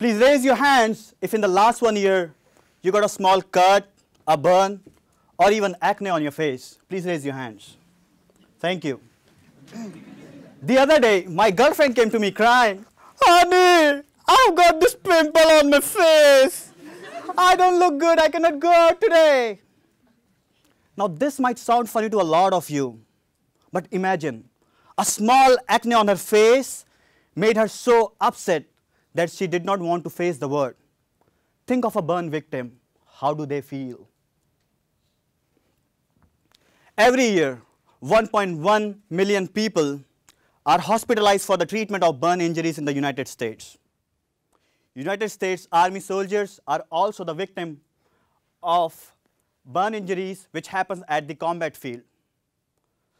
Please raise your hands if in the last one year you got a small cut, a burn, or even acne on your face. Please raise your hands. Thank you. the other day, my girlfriend came to me crying, Honey, I've got this pimple on my face. I don't look good. I cannot go out today. Now, this might sound funny to a lot of you, but imagine a small acne on her face made her so upset that she did not want to face the word. Think of a burn victim. How do they feel? Every year, 1.1 million people are hospitalized for the treatment of burn injuries in the United States. United States Army soldiers are also the victim of burn injuries which happens at the combat field.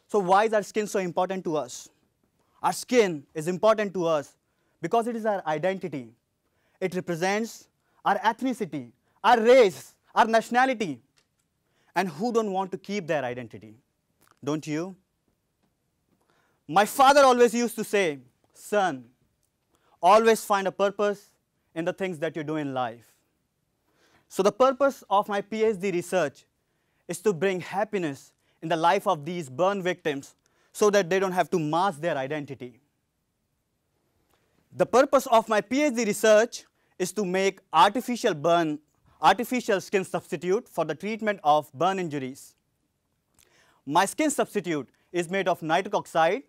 So why is our skin so important to us? Our skin is important to us because it is our identity. It represents our ethnicity, our race, our nationality. And who don't want to keep their identity? Don't you? My father always used to say, son, always find a purpose in the things that you do in life. So the purpose of my PhD research is to bring happiness in the life of these burn victims so that they don't have to mask their identity. The purpose of my PhD research is to make artificial burn, artificial skin substitute for the treatment of burn injuries. My skin substitute is made of nitric oxide,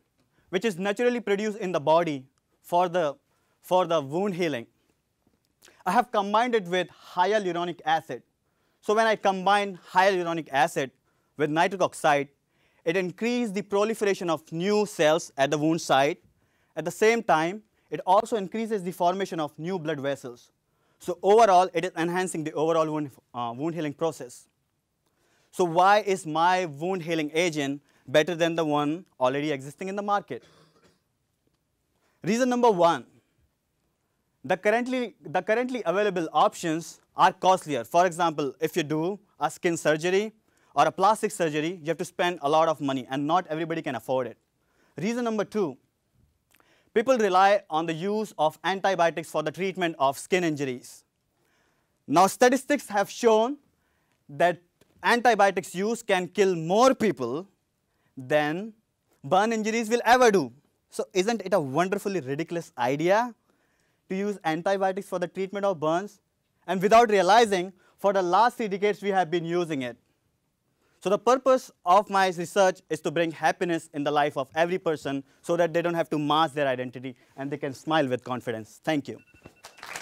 which is naturally produced in the body for the, for the wound healing. I have combined it with hyaluronic acid. So when I combine hyaluronic acid with nitric oxide, it increases the proliferation of new cells at the wound site. At the same time, it also increases the formation of new blood vessels. So overall, it is enhancing the overall wound, uh, wound healing process. So why is my wound healing agent better than the one already existing in the market? Reason number one, the currently, the currently available options are costlier. For example, if you do a skin surgery or a plastic surgery, you have to spend a lot of money and not everybody can afford it. Reason number two, people rely on the use of antibiotics for the treatment of skin injuries. Now, statistics have shown that antibiotics use can kill more people than burn injuries will ever do. So, isn't it a wonderfully ridiculous idea to use antibiotics for the treatment of burns? And without realizing, for the last three decades, we have been using it. So the purpose of my research is to bring happiness in the life of every person so that they don't have to mask their identity and they can smile with confidence. Thank you.